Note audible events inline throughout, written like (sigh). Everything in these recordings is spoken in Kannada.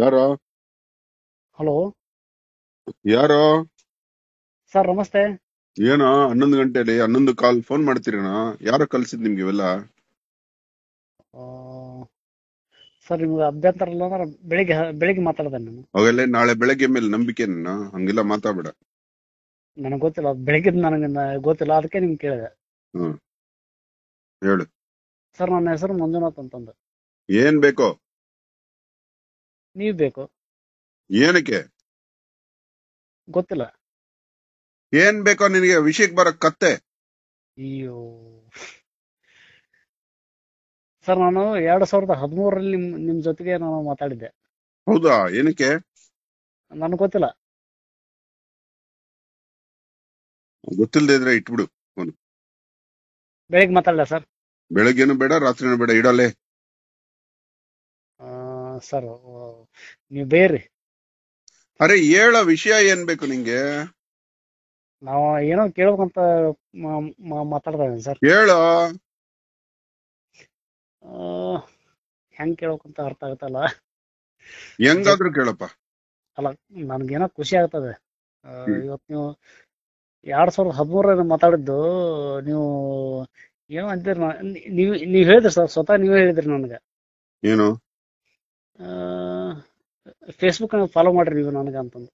ಯಾರು ಹಲೋ ಯಾರು ಸರ್ ನಮಸ್ತೆ ಏನೋ ಹನ್ನೊಂದು ಗಂಟೆಲಿ ಹನ್ನೊಂದು ಕಾಲ್ ಫೋನ್ ಮಾಡ್ತೀರೇನ ಯಾರು ಕಲ್ಸಿದ್ ನಿಮ್ಗೆ ಇವೆಲ್ಲ ಸರ್ ನಿಮ್ಗೆ ಅಭ್ಯಂತರ ಇಲ್ಲ ಅಂದ್ರೆ ಬೆಳಿಗ್ಗೆ ಬೆಳಿಗ್ಗೆ ನಾನು ಅವೆಲ್ಲ ನಾಳೆ ಬೆಳಗ್ಗೆ ಮೇಲೆ ನಂಬಿಕೆ ಹಂಗಿಲ್ಲ ಹಂಗೆಲ್ಲ ಮಾತಾಡ್ಬೇಡ ನನಗೆ ಗೊತ್ತಿಲ್ಲ ಬೆಳಿಗ್ಗೆ ನನಗೆ ಗೊತ್ತಿಲ್ಲ ಅದಕ್ಕೆ ನಿಮ್ಗೆ ಕೇಳಿದೆ ಹ್ಮ್ ಹೇಳು ಸರ್ ನನ್ನ ಹೆಸರು ಮಂಜುನಾಥ್ ಅಂತಂದು ಏನ್ ಬೇಕೋ ನೀವ್ ಬೇಕು ಏನಕ್ಕೆ ಗೊತ್ತಿಲ್ಲ ಏನ್ ಬೇಕೋ ನಿನಗೆ ವಿಷಯಕ್ಕೆ ಬರೋ ಕತ್ತೆ ಅಯ್ಯೋ ಸರ್ ನಾನು ಎರಡ್ ಸಾವಿರದ ಹದಿಮೂರರಲ್ಲಿ ನಿಮ್ ಜೊತೆಗೆ ನಾನು ಮಾತಾಡಿದ್ದೆ ಹೌದಾ ಏನಕ್ಕೆ ನನ್ಗೆ ಗೊತ್ತಿಲ್ಲ ಗೊತ್ತಿಲ್ಲದೆ ಇದ್ರೆ ಇಟ್ಬಿಡು ಬೆಳಿಗ್ಗೆ ಮಾತಾಡಲ್ಲ ಸರ್ ಬೆಳಗ್ಗೆನು ಬೇಡ ರಾತ್ರಿನೂ ಬೇಡ ಇಡಲೇ ಸರ್ ನೀವು ಬೇರೆ ಅರೆ ಹೇಳ ವಿಷಯ ಏನ್ ಬೇಕು ನಿಂಗೆ ನಾವು ಏನೋ ಕೇಳ್ಬೇಕಂತ ಮಾತಾಡ್ತಾ ಸರ್ ಹೇಳು ಹೆಂಗ್ ಕೇಳ್ಬೇಕಂತ ಅರ್ಥ ಆಗತ್ತಲ್ಲ ಹೆಂಗಾದ್ರೂ ಕೇಳಪ್ಪ ಅಲ್ಲ ನನ್ಗೇನೋ ಖುಷಿ ಆಗ್ತದೆ ಇವತ್ತು ನೀವು ಎರಡ್ ಸಾವಿರದ ಹದಿಮೂರರಲ್ಲಿ ಮಾತಾಡಿದ್ದು ನೀವು ಏನೋ ಅಂತೀರಿ ನೀವು ನೀವು ಹೇಳಿದ್ರಿ ಸರ್ ಸ್ವತಃ ನೀವೇ ಹೇಳಿದ್ರಿ ನನಗೆ ಏನು ಫೇಸ್ಬುಕ್ ಫಾಲೋ ಮಾಡ್ರಿ ನೀವು ನನಗ ಅಂತಂದು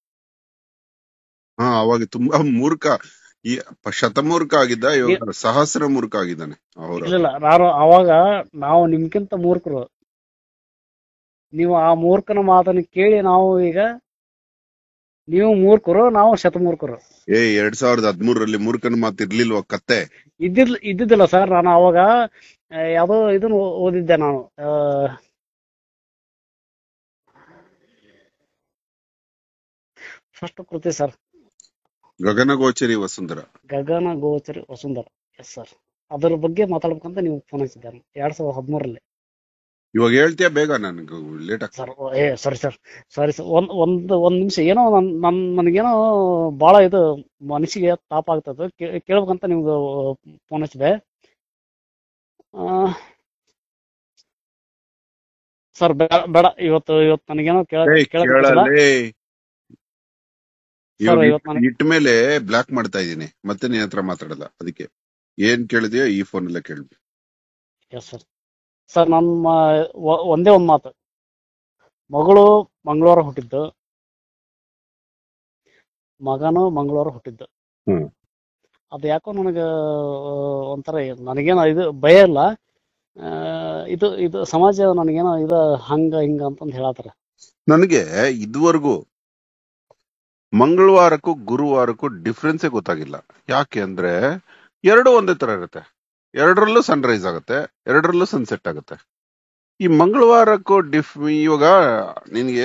ಹಾ ಅವಾಗ ತುಂಬಾ ಮೂರ್ಖ ಈ ಶತಮೂರ್ಖ ಆಗಿದ್ದ ಸಹಸ್ರ ಮೂರ್ಖ ಆಗಿದ್ದಾನೆ ಇಲ್ಲ ನಾನು ಅವಾಗ ನಾವು ನಿಮ್ಗಿಂತ ಮೂರ್ಖರು ನೀವು ಆ ಮೂರ್ಖನ ಮಾತನ್ನು ಕೇಳಿ ನಾವು ಈಗ ನೀವು ಮೂರ್ಖರು ನಾವು ಶತಮೂರ್ಖರು ಏ ಎರಡ್ ಸಾವಿರದ ಹದಿಮೂರರಲ್ಲಿ ಮೂರ್ಖನ ಮಾತು ಇರ್ಲಿಲ್ವ ಕತ್ತೆ ಇದ್ದಿಲ್ಲ ಇದ್ದಿದ್ದಿಲ್ಲ ಸರ್ ನಾನು ಅವಾಗ ಯಾವ್ದೋ ಇದನ್ನು ಓದಿದ್ದೆ ನಾನು ಫಸ್ಟ್ ಕೃತಿ sir Gaganagochari Vasundhara Gaganagochari Vasundhara yes sir ಅದರ ಬಗ್ಗೆ ಮಾತಾಡ್ಬೇಕಂತ ನೀವು ಫೋನ್ ಹಚ್ಚಿದ್ದಾರೆ ಎರಡ್ ಸಾವಿರದ ಹದಿಮೂರಲ್ಲಿ ಇವಾಗ ಹೇಳ್ತೀಯಾ ಬೇಗ ನನಗೆ ಲೇಟ್ ಸರ್ ಏ ಸರಿ ಸರ್ ಸರಿ ಸರ್ ಒಂದ್ ಒಂದ್ ಒಂದ್ ನಿಮಿಷ ಏನೋ ನನ್ ನನ್ ನನಗೇನೋ ಬಹಳ ಇದು ಮನಸ್ಸಿಗೆ ತಾಪ ಆಗ್ತದೆ ಕೇಳ್ಬೇಕಂತ ನಿಮ್ಗೆ ಫೋನ್ ಹಚ್ಚಿದೆ ಸರ್ ಬೇಡ ಇವತ್ತು ಇವತ್ತು ನನಗೇನೋ ಕೇಳ ಇಟ್ಟ ಮೇಲೆ ಬ್ಲಾಕ್ ಮಾಡ್ತಾ ಇದೀನಿ ಮತ್ತೆ ನಿನ್ನ ಹತ್ರ ಮಾತಾಡಲ್ಲ ಅದಕ್ಕೆ ಏನ್ ಕೇಳಿದ್ಯೋ ಈ ಫೋನ್ ಎಲ್ಲ ಕೇಳ್ಬಿ ಸರ್ ಸರ್ ನಮ್ಮ ಒಂದೇ ಒಂದ್ ಮಾತು ಮಗಳು ಮಂಗಳವಾರ ಹುಟ್ಟಿದ್ದು ಮಗನು ಮಂಗಳವಾರ ಹುಟ್ಟಿದ್ದು ಅದು ಯಾಕೋ ನನಗ ಒಂಥರ ನನಗೇನೋ ಇದು ಭಯ ಇಲ್ಲ ಇದು ಇದು ಸಮಾಜ ನನಗೇನೋ ಇದು ಹಂಗ ಹಿಂಗ ಅಂತಂದ ಹೇಳತ್ತಾರ ನನಗೆ ಇದುವರೆಗೂ ಮಂಗಳವಾರಕ್ಕೂ ಗುರುವಾರಕ್ಕೂ ಡಿಫ್ರೆನ್ಸೇ ಗೊತ್ತಾಗಿಲ್ಲ ಯಾಕೆ ಅಂದ್ರೆ ಎರಡು ಒಂದೇ ತರ ಇರುತ್ತೆ ಎರಡರಲ್ಲೂ ಸನ್ರೈಸ್ ಆಗುತ್ತೆ ಎರಡರಲ್ಲೂ ಸನ್ಸೆಟ್ ಆಗುತ್ತೆ ಈ ಮಂಗಳವಾರಕ್ಕೂ ಡಿಫ್ ಇವಾಗ ನಿನಗೆ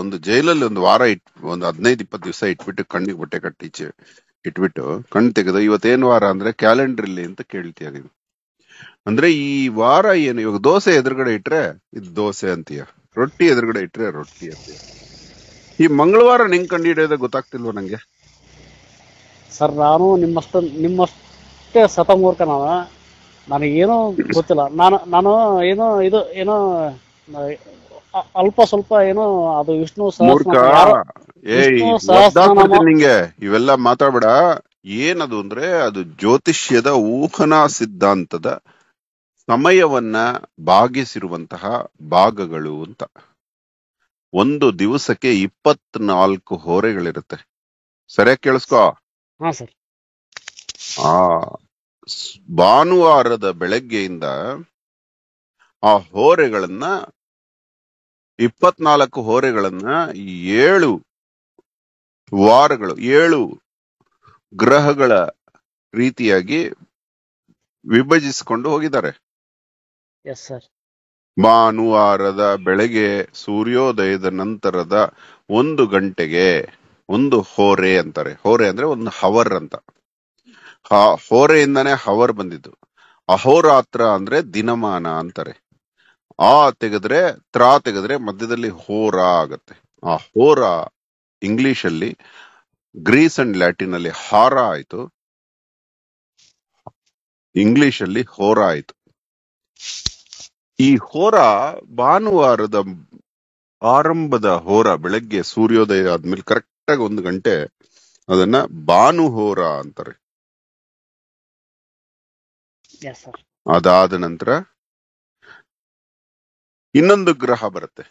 ಒಂದು ಜೈಲಲ್ಲಿ ಒಂದು ವಾರ ಇಟ್ ಒಂದು ಹದಿನೈದು ಇಪ್ಪತ್ತು ದಿವಸ ಇಟ್ಬಿಟ್ಟು ಕಣ್ಣಿಗೆ ಬಟ್ಟೆ ಕಟ್ಟೀಚೆ ಇಟ್ಬಿಟ್ಟು ಕಣ್ಣು ತೆಗೆದು ಇವತ್ತೇನು ವಾರ ಅಂದ್ರೆ ಕ್ಯಾಲೆಂಡರ್ ಇಲ್ಲಿ ಅಂತ ಕೇಳ್ತೀಯ ನೀನು ಅಂದ್ರೆ ಈ ವಾರ ಏನು ಇವಾಗ ದೋಸೆ ಎದುರುಗಡೆ ಇಟ್ರೆ ಇದು ದೋಸೆ ಅಂತೀಯ ರೊಟ್ಟಿ ಎದುರುಗಡೆ ಇಟ್ರೆ ರೊಟ್ಟಿ ಅಂತೀಯ ಈ ಮಂಗಳವಾರ ನಿಂಗ್ ಕಂಡು ಹಿಡಿಯೋದ ಗೊತ್ತಾಗ್ತಿಲ್ವ ನಂಗೆ ಸರ್ ನಾನು ನಿಮ್ಮಷ್ಟ ನಿಮ್ಮಷ್ಟೇ ಸತಮೂರ್ಖ ನಾನು ಏನೋ ಗೊತ್ತಿಲ್ಲ ನಾನು ನಾನು ಏನೋ ಇದು ಏನೋ ಅಲ್ಪ ಸ್ವಲ್ಪ ಏನೋ ಅದು ವಿಷ್ಣು ನಿಂಗೆ ಇವೆಲ್ಲ ಮಾತಾಡ್ಬೇಡ ಏನದು ಅಂದ್ರೆ ಅದು ಜ್ಯೋತಿಷ್ಯದ ಊಹನಾ ಸಿದ್ಧಾಂತದ ಸಮಯವನ್ನ ಭಾಗಿಸಿರುವಂತಹ ಭಾಗಗಳು ಅಂತ ಒಂದು ದಿವಸಕ್ಕೆ ಇಪ್ಪತ್ನಾಲ್ಕು ಹೋರೆಗಳಿರುತ್ತೆ ಸರಿಯಾಗಿ ಕೇಳಿಸ್ಕೋ ಸರ್ ಆ ಭಾನುವಾರದ ಬೆಳಗ್ಗೆಯಿಂದ ಆ ಹೋರೆಗಳನ್ನ ಇಪ್ಪತ್ನಾಲ್ಕು ಹೋರೆಗಳನ್ನ ಏಳು ವಾರಗಳು ಏಳು ಗ್ರಹಗಳ ರೀತಿಯಾಗಿ ವಿಭಜಿಸಿಕೊಂಡು ಹೋಗಿದ್ದಾರೆ ಭಾನುವಾರದ ಬೆಳಗ್ಗೆ ಸೂರ್ಯೋದಯದ ನಂತರದ ಒಂದು ಗಂಟೆಗೆ ಒಂದು ಹೋರೆ ಅಂತಾರೆ ಹೋರೆ ಅಂದ್ರೆ ಒಂದು ಹವರ್ ಅಂತ ಹೋರೆಯಿಂದಾನೆ ಹವರ್ ಬಂದಿದ್ದು ಅಹೋರಾತ್ರ ಅಂದ್ರೆ ದಿನಮಾನ ಅಂತಾರೆ ಆ ತೆಗೆದ್ರೆ ತ್ರಾ ತೆಗೆದ್ರೆ ಮಧ್ಯದಲ್ಲಿ ಹೋರ ಆಗತ್ತೆ ಆ ಹೋರ ಇಂಗ್ಲಿಷ್ ಅಲ್ಲಿ ಗ್ರೀಸ್ ಅಂಡ್ ಲ್ಯಾಟಿನ್ ಅಲ್ಲಿ ಹಾರ ಆಯ್ತು ಇಂಗ್ಲಿಷ್ ಅಲ್ಲಿ ಹೋರ ಆಯ್ತು ಈ ಹೋರ ಭಾನುವಾರದ ಆರಂಭದ ಹೋರ ಬೆಳಗ್ಗೆ ಸೂರ್ಯೋದಯ ಆದ್ಮೇಲೆ ಕರೆಕ್ಟ್ ಆಗಿ ಒಂದು ಗಂಟೆ ಅದನ್ನ ಭಾನು ಹೋರ ಅಂತಾರೆ ಅದಾದ ನಂತರ ಇನ್ನೊಂದು ಗ್ರಹ ಬರುತ್ತೆ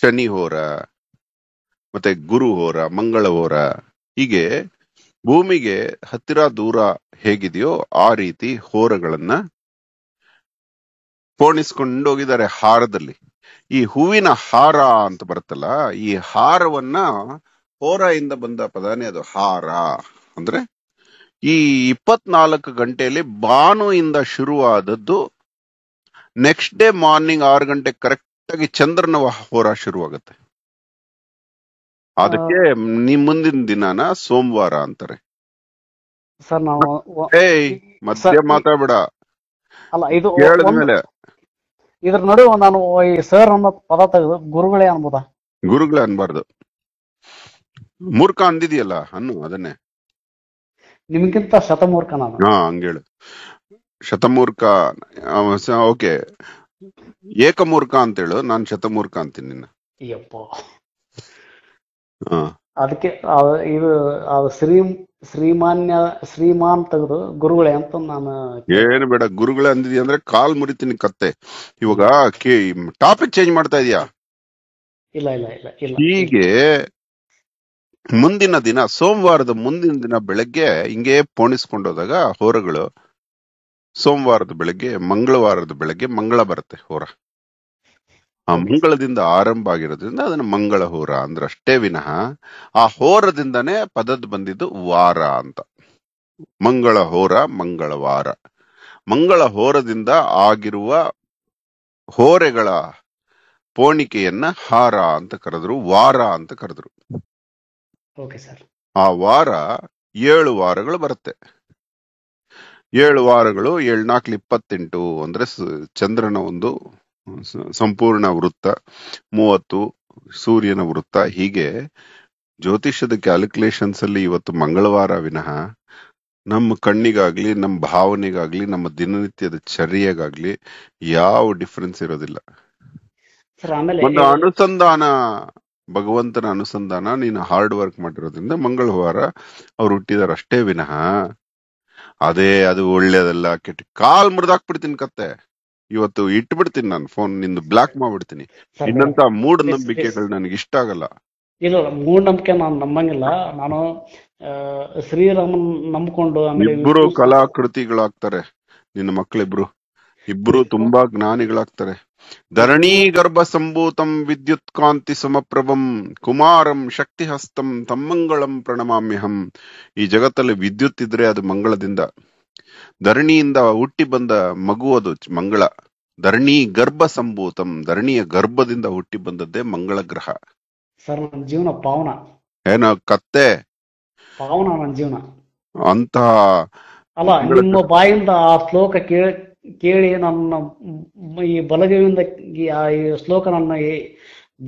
ಶನಿ ಹೋರ ಮತ್ತೆ ಗುರು ಹೋರ ಮಂಗಳ ಹೋರ ಹೀಗೆ ಭೂಮಿಗೆ ಹತ್ತಿರ ದೂರ ಹೇಗಿದೆಯೋ ಆ ರೀತಿ ಹೋರಗಳನ್ನ ಪೋಣಿಸ್ಕೊಂಡು ಹೋಗಿದ್ದಾರೆ ಹಾರದಲ್ಲಿ ಈ ಹೂವಿನ ಹಾರ ಅಂತ ಬರುತ್ತಲ್ಲ ಈ ಹಾರವನ್ನ ಹೋರ ಇಂದ ಬಂದ ಪದಾನೇ ಅದು ಹಾರ ಅಂದ್ರೆ ಈ ಇಪ್ಪತ್ನಾಲ್ಕು ಗಂಟೆಯಲ್ಲಿ ಬಾನುವಿಂದ ಶುರುವಾದದ್ದು ನೆಕ್ಸ್ಟ್ ಡೇ ಮಾರ್ನಿಂಗ್ ಆರು ಗಂಟೆ ಕರೆಕ್ಟ್ ಆಗಿ ಚಂದ್ರನ ಹೋರ ಶುರುವಾಗುತ್ತೆ ಅದಕ್ಕೆ ನಿಮ್ ಮುಂದಿನ ದಿನಾನ ಸೋಮವಾರ ಅಂತಾರೆ ಸರ್ ನಾವು ಮತ್ತೆ ಮಾತಾಡಬೇಡ ಅಲ್ಲ ಇದು ಇದ್ರ ನಡುವೆ ನಾನು ಈ ಸರ್ ಅನ್ನೋ ಪದ ತೆಗೆದು ಗುರುಗಳೇ ಅನ್ಬೋದ ಗುರುಗಳೇ ಅನ್ಬಾರ್ದು ಮೂರ್ಖ ಅಂದಿದೆಯಲ್ಲ ಅನ್ನು ಅದನ್ನೇ ನಿಮ್ಗಿಂತ ಶತಮೂರ್ಖ ನಾನು ಹಾ ಹಂಗೇಳು ಶತಮೂರ್ಖ ಓಕೆ ಏಕಮೂರ್ಖ ಅಂತೇಳು ನಾನ್ ಶತಮೂರ್ಖ ಅಂತೀನಿ ನಿನ್ನ ಯಪ್ಪ ಹಾ ಅದಕ್ಕೆ ಇದು ಶ್ರೀ ಶ್ರೀಮಾನ್ಯ ಶ್ರೀಮಾನ್ ತೆಗೆದು ಗುರುಗಳೇ ಅಂತ ನಾನು ಏನು ಬೇಡ ಗುರುಗಳೇ ಅಂದಿದ್ಯಾ ಅಂದ್ರೆ ಕಾಲ್ ಮುರಿತೀನಿ ಕತ್ತೆ ಇವಾಗ ಟಾಪಿಕ್ ಚೇಂಜ್ ಮಾಡ್ತಾ ಇದೀಯಾ ಇಲ್ಲ ಇಲ್ಲ ಇಲ್ಲ ಇಲ್ಲ ಹೀಗೆ ಮುಂದಿನ ದಿನ ಸೋಮವಾರದ ಮುಂದಿನ ದಿನ ಬೆಳಗ್ಗೆ ಹಿಂಗೆ ಪೋಣಿಸ್ಕೊಂಡೋದಾಗ ಹೋರಗಳು ಸೋಮವಾರದ ಬೆಳಗ್ಗೆ ಮಂಗಳವಾರದ ಬೆಳಗ್ಗೆ ಮಂಗಳ ಬರುತ್ತೆ ಹೋರ ಆ ಮಂಗಳದಿಂದ ಆರಂಭ ಆಗಿರೋದ್ರಿಂದ ಅದನ್ನ ಮಂಗಳ ಹೋರ ಅಂದ್ರೆ ಅಷ್ಟೇ ವಿನಃ ಆ ಹೋರದಿಂದನೇ ಪದದ್ ಬಂದಿದ್ದು ವಾರ ಅಂತ ಮಂಗಳ ಹೋರ ಮಂಗಳವಾರ ಮಂಗಳ ಹೋರದಿಂದ ಆಗಿರುವ ಹೋರೆಗಳ ಪೋಣಿಕೆಯನ್ನ ಹಾರ ಅಂತ ಕರೆದ್ರು ವಾರ ಅಂತ ಕರೆದ್ರು ಆ ವಾರ ಏಳು ವಾರಗಳು ಬರುತ್ತೆ ಏಳು ವಾರಗಳು ಏಳ್ನಾಕ್ಲು ಇಪ್ಪತ್ತೆಂಟು ಅಂದ್ರೆ ಚಂದ್ರನ ಒಂದು ಸಂಪೂರ್ಣ ವೃತ್ತ ಮೂವತ್ತು ಸೂರ್ಯನ ವೃತ್ತ ಹೀಗೆ ಜ್ಯೋತಿಷ್ಯದ ಕ್ಯಾಲ್ಕುಲೇಷನ್ಸ್ ಅಲ್ಲಿ ಇವತ್ತು ಮಂಗಳವಾರ ವಿನಃ ನಮ್ಮ ಕಣ್ಣಿಗಾಗ್ಲಿ ನಮ್ಮ ಭಾವನೆಗಾಗ್ಲಿ ನಮ್ಮ ದಿನನಿತ್ಯದ ಚರ್ಯೆಗಾಗ್ಲಿ ಯಾವ ಡಿಫ್ರೆನ್ಸ್ ಇರೋದಿಲ್ಲ ಒಂದು ಅನುಸಂಧಾನ ಭಗವಂತನ ಅನುಸಂಧಾನ ನೀನು ಹಾರ್ಡ್ ವರ್ಕ್ ಮಾಡಿರೋದ್ರಿಂದ ಮಂಗಳವಾರ ಅವ್ರು ಹುಟ್ಟಿದಾರ ಅಷ್ಟೇ ವಿನಃ ಅದೇ ಅದು ಒಳ್ಳೇದಲ್ಲ ಕೆಟ್ಟ ಕಾಲ್ ಮುರಿದಾಕ್ಬಿಡ್ತೀನಿ ಕತ್ತೆ ಇವತ್ತು ಇಟ್ಬಿಡ್ತೀನಿ ನಾನು ಫೋನ್ ನಿಂದು ಬ್ಲಾಕ್ ಮಾಡ್ಬಿಡ್ತೀನಿ ಇನ್ನಂತ ಮೂಡ್ ನಂಬಿಕೆಗಳು ನನಗೆ ಇಷ್ಟ ಆಗಲ್ಲ ಇಲ್ಲ ನಂಬಿಕೆ ನಾನು ನಂಬಂಗಿಲ್ಲ ನಾನು ಶ್ರೀರಾಮನ್ ನಂಬಿಕೊಂಡು ಇಬ್ಬರು ಕಲಾಕೃತಿಗಳಾಗ್ತಾರೆ ನಿನ್ನ ಮಕ್ಕಳಿಬ್ರು ಇಬ್ರು ತುಂಬಾ ಜ್ಞಾನಿಗಳಾಗ್ತಾರೆ ಧರಣಿ ಗರ್ಭ ಸಂಭೂತಂ ವಿದ್ಯುತ್ ಕಾಂತಿ ಸಮಪ್ರಭಂ ಕುಮಾರಂ ಶಕ್ತಿ ಹಸ್ತಂ ತಮ್ಮಂಗಳಂ ಪ್ರಣಮಾಮ್ಯಹಂ ಈ ಜಗತ್ತಲ್ಲಿ ವಿದ್ಯುತ್ ಇದ್ರೆ ಅದು ಮಂಗಳದಿಂದ ಧರಣಿಯಿಂದ ಹುಟ್ಟಿ ಬಂದ ಮಗು ಅದು ಮಂಗಳ ಧರಣಿ ಗರ್ಭ ಸಂಭೂತಂ ಧರಣಿಯ ಗರ್ಭದಿಂದ ಹುಟ್ಟಿ ಬಂದದ್ದೇ ಮಂಗಳ ಗ್ರಹ ಸರ್ ನನ್ನ ಜೀವನ ಪಾವನ ಏನ ಕತ್ತೆ ಪಾವನ ನನ್ನ ಜೀವನ ಅಂತ ಅಲ್ಲ ನಿಮ್ಮ ಬಾಯಿಂದ ಆ ಶ್ಲೋಕ ಕೇಳಿ ಕೇಳಿ ನನ್ನ ಈ ಆ ಈ ಶ್ಲೋಕ ನನ್ನ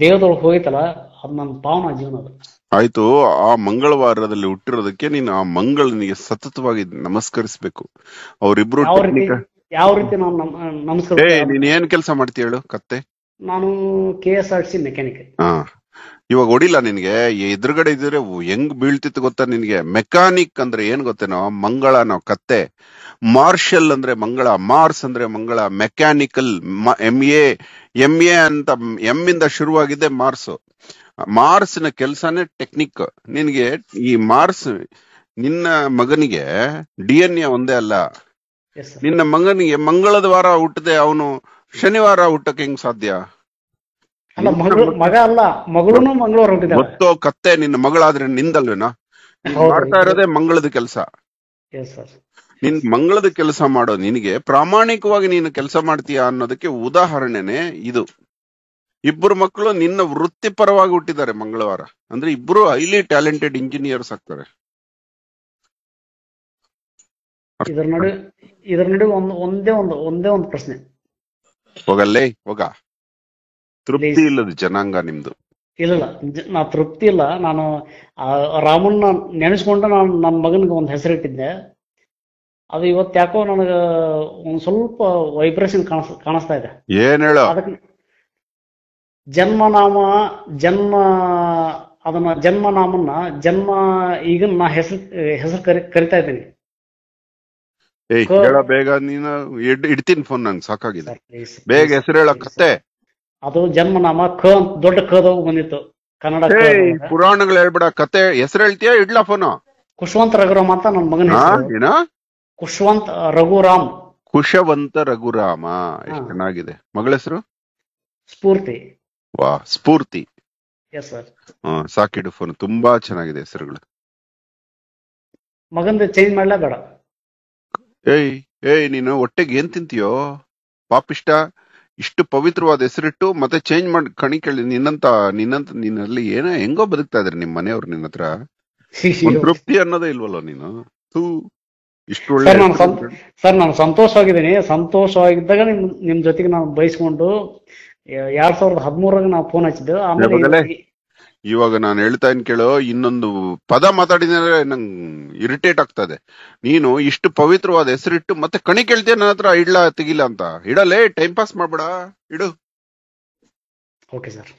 ದೇಹದೊಳಗೆ ಹೋಯ್ತಲ್ಲ ಅದು ನನ್ನ ಪಾವನ ಜೀವನ ಅದು ಆಯ್ತು ಆ ಮಂಗಳವಾರದಲ್ಲಿ ಹುಟ್ಟಿರೋದಕ್ಕೆ ನೀನು ಆ ಮಂಗಳನಿಗೆ ಸತತವಾಗಿ ನಮಸ್ಕರಿಸಬೇಕು ಅವರಿಬ್ರು ಯಾವ ನೀನ್ ಏನ್ ಕೆಲಸ ಮಾಡ್ತೀಯ ಹೇಳು ಕತ್ತೆ ನಾನು K S R C mechanic ಹಾ ಇವಾಗ ಹೊಡಿಲ್ಲ ನಿನ್ಗೆ ಎದುರುಗಡೆ ಇದ್ರೆ ಹೆಂಗ್ ಬೀಳ್ತಿತ್ತು ಗೊತ್ತಾ ನಿನ್ಗೆ ಮೆಕ್ಯಾನಿಕ್ ಅಂದ್ರೆ ಏನ್ ಗೊತ್ತೇನೋ ಮಂಗಳ ನಾವು ಕತ್ತೆ ಮಾರ್ಷಲ್ ಅಂದ್ರೆ ಮಂಗಳ ಮಾರ್ಸ್ ಅಂದ್ರೆ ಮಂಗಳ mechanical M A M A ಅಂತ ಎಂ ಇಂದ ಶುರುವಾಗಿದ್ದೆ ಮಾರ್ಸ್ ಮಾರ್ಸ್ನ ಕೆಲಸನೆ ಟೆಕ್ನಿಕ್ ನಿನಗೆ ಈ ಮಾರ್ಸ್ ನಿನ್ನ ಮಗನಿಗೆ ಡಿ ಎನ್ ಎ ಒಂದೇ ಅಲ್ಲ ನಿನ್ನ ಮಗನಿಗೆ ಮಂಗಳದ ವಾರ ಹುಟ್ಟದೆ ಅವನು ಶನಿವಾರ ಹುಟ್ಟಕ್ಕೆ ಹೆಂಗ್ ಸಾಧ್ಯ ಮಗ ಅಲ್ಲ ಮಂಗಳವಾರ ಹುಟ್ಟಿದ ಕತ್ತೆ ನಿನ್ನ ಮಗಳಾದ್ರೆ ನಿಂದಲ್ವೇನಾ ಮಾಡ್ತಾ ಇರೋದೆ ಮಂಗಳದ ಕೆಲಸ ನಿನ್ ಮಂಗಳದ ಕೆಲಸ ಮಾಡೋ ನಿನಗೆ ಪ್ರಾಮಾಣಿಕವಾಗಿ ನೀನು ಕೆಲಸ ಮಾಡ್ತೀಯಾ ಅನ್ನೋದಕ್ಕೆ ಉದಾಹರಣೆನೆ ಇದು ಇಬ್ಬರು ಮಕ್ಕಳು ನಿನ್ನ ವೃತ್ತಿಪರವಾಗಿ ಹುಟ್ಟಿದ್ದಾರೆ ಮಂಗಳವಾರ ಅಂದ್ರೆ ಇಬ್ರು ಹೈಲಿ ಟ್ಯಾಲೆಂಟೆಡ್ ಇಂಜಿನಿಯರ್ಸ್ ಆಗ್ತಾರೆ ಇದರ ನಡುವೆ ಇದರ ನಡುವೆ ಒಂದು ಒಂದೇ ಒಂದು ಒಂದೇ ಒಂದು ಪ್ರಶ್ನೆ ಹೋಗಲ್ಲೇ ಹೋಗ ತೃಪ್ತಿ ಇಲ್ಲದ ಜನಾಂಗ ನಿಮ್ದು ಇಲ್ಲ ಇಲ್ಲ ನಾ ತೃಪ್ತಿ ಇಲ್ಲ ನಾನು ರಾಮನ್ನ ನೆನೆಸ್ಕೊಂಡು ನಾನು ನನ್ನ ಮಗನಿಗೆ ಒಂದು ಹೆಸರಿಟ್ಟಿದ್ದೆ ಅದು ಇವತ್ತು ಯಾಕೋ ನನಗ ಒಂದ್ ಸ್ವಲ್ಪ ವೈಬ್ರೇಷನ್ ಕಾಣಿಸ್ ಕಾಣಿಸ್ತಾ ಇದೆ ಏನ್ ಹೇಳ ಅದಕ್ಕೆ ಜನ್ಮನಾಮ ಜನ್ಮ ಅದನ್ನ ಜನ್ಮನಾಮನ್ನ ಜನ್ಮ ಈಗ ನಾ ಹೆಸರು ಹೆಸರು ಕರಿತಾ ಇದ್ದೀನಿ ಬೇಗ ನೀನು ಇಡ್ತೀನಿ ಫೋನ್ ನಂಗೆ ಸಾಕಾಗಿದೆ ಬೇಗ ಹೆಸರು ಹೇಳ ಅದು ಜನ್ಮನಾಮ ಕ ಅಂತ ದೊಡ್ಡ ಕದ ಬಂದಿತ್ತು ಕನ್ನಡ ಪುರಾಣಗಳು ಹೇಳ್ಬಿಡ ಕತೆ ಹೆಸರು ಹೇಳ್ತೀಯಾ ಇಡ್ಲ ಫೋನ್ ಕುಶವಂತ ರಘುರಾಮ್ ಅಂತ ನನ್ನ ಮಗನ ಏನ ಕುಶವಂತ ರಘುರಾಮ್ ಕುಶವಂತ ರಘುರಾಮ ಎಷ್ಟು ಚೆನ್ನಾಗಿದೆ ಮಗಳ ಹೆಸರು ಸ್ಫೂರ್ತಿ ವಾ ಸ್ಫೂರ್ತಿ ಸಾಕಿಡು ಫೋನ್ ತುಂಬಾ ಚೆನ್ನಾಗಿದೆ ಹೆಸರುಗಳು ಮಗಂದ ಚೇಂಜ್ ಬೇಡ ಏಯ್ ನೀನು ಹೊಟ್ಟೆಗೆ ಏನ್ ತಿಂತೀಯೋ ಪಾಪಿಷ್ಟ ಇಷ್ಟು ಪವಿತ್ರವಾದ ಹೆಸರಿಟ್ಟು ಮತ್ತೆ ಚೇಂಜ್ ಮಾಡಿ ಕಣಿ ಕೇಳಿ ನಿನ್ನಂತ ನಿನ್ನಂತ ನಿನ್ನಲ್ಲಿ ಏನೋ ಹೆಂಗೋ ಬದುಕ್ತಾ ಇದ್ರಿ ನಿಮ್ ಮನೆಯವ್ರು ನಿನ್ನ ಹತ್ರ (laughs) ತೃಪ್ತಿ ಅನ್ನೋದೇ ಇಲ್ವಲ್ಲ ನೀನು ಇಷ್ಟು ಒಳ್ಳೆ ಸರ್ ನಾನು ಸಂತೋಷವಾಗಿದ್ದೀನಿ ಸಂತೋಷವಾಗಿದ್ದಾಗ ನಿಮ್ ನಿಮ್ ಜೊತೆಗೆ ನಾನು ಬಯಸ್ಕೊಂಡು ಫೋನ್ ಇವಾಗ ನಾನು ಹೇಳ್ತಾ ಇನ್ ಕೇಳೋ ಇನ್ನೊಂದು ಪದ ಮಾತಾಡಿದ್ರೆ ನಂಗೆ ಇರಿಟೇಟ್ ಆಗ್ತದೆ ನೀನು ಇಷ್ಟು ಪವಿತ್ರವಾದ ಹೆಸರಿಟ್ಟು ಮತ್ತೆ ಕಣಿ ಕೇಳ್ತೀಯ ನನ್ನ ಹತ್ರ ಇಡ್ಲಾ ತೆಗಿಲ್ಲ ಅಂತ ಇಡಲೇ ಟೈಮ್ ಪಾಸ್ ಮಾಡ್ಬೇಡ ಇಡು ಓಕೆ ಸರ್